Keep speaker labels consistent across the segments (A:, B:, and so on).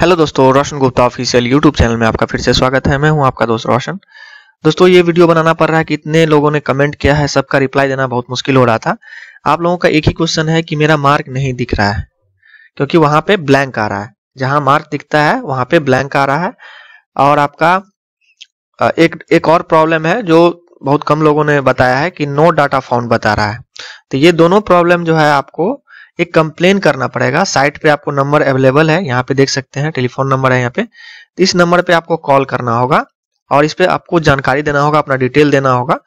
A: hello दोस्तों Roshan Gupta official YouTube channel में आपका फिर से स्वागत है मैं हूं आपका दोस्त रोशन दोस्तों ये वीडियो बनाना पड़ रहा है कि इतने लोगों ने कमेंट किया है सबका रिप्लाई देना बहुत मुश्किल हो रहा था आप लोगों का एक ही क्वेश्चन है कि मेरा मार्क नहीं दिख रहा है क्योंकि वहां पे ब्लैंक आ रहा है जहां मार्क दिखता है वहां पे ब्लैंक आ रहा है और आपका एक एक और प्रॉब्लम है जो बहुत कम लोगों ने बताया है कि नो डाटा फाउंड बता रहा है तो ये दोनों प्रॉब्लम जो है आपको एक कंप्लेन करना पड़ेगा साइट पे आपको नंबर अवेलेबल है यहाँ पे देख सकते हैं टेलीफोन नंबर है यहाँ पे तो इस नंबर पे आपको कॉल करना होगा और इस पे आपको जानकारी देना होगा अपना डिटेल देना होगा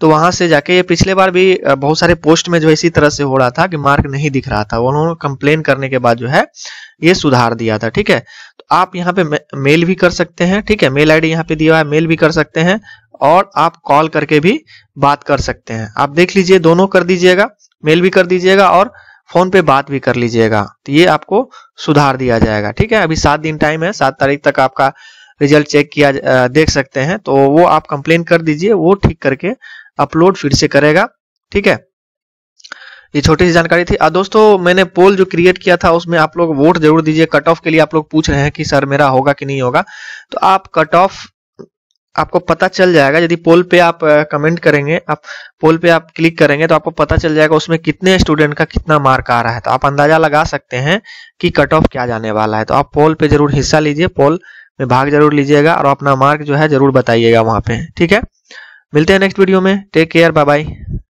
A: तो वहां से जाके ये पिछले बार भी बहुत सारे पोस्ट में जो इसी तरह से हो रहा था कि मार्क नहीं दिख रहा था उन्होंने कंप्लेन करने के बाद जो है ये सुधार दिया था ठीक है तो आप यहाँ पे मेल भी कर सकते हैं ठीक है मेल आईडी यहाँ पे दिया है मेल भी कर सकते हैं और आप कॉल करके भी बात कर सकते हैं आप देख लीजिए दोनों कर दीजिएगा मेल भी कर दीजिएगा और फोन पे बात भी कर लीजिएगा तो ये आपको सुधार दिया जाएगा ठीक है अभी सात दिन टाइम है सात तारीख तक आपका रिजल्ट चेक किया देख सकते हैं तो वो आप कंप्लेन कर दीजिए वो ठीक करके अपलोड फिर से करेगा ठीक है ये छोटी सी जानकारी थी दोस्तों मैंने पोल जो क्रिएट किया था उसमें आप लोग वोट जरूर दीजिए कट ऑफ के लिए आप लोग पूछ रहे हैं कि सर मेरा होगा कि नहीं होगा तो आप कट ऑफ आपको पता चल जाएगा यदि पोल पे आप कमेंट करेंगे आप पोल पे आप क्लिक करेंगे तो आपको पता चल जाएगा उसमें कितने स्टूडेंट का कितना मार्क आ रहा है तो आप अंदाजा लगा सकते हैं कि कट ऑफ क्या जाने वाला है तो आप पोल पे जरूर हिस्सा लीजिए पोल में भाग जरूर लीजिएगा और अपना मार्क जो है जरूर बताइएगा वहां पे ठीक है मिलते हैं नेक्स्ट वीडियो में टेक केयर बाय बाय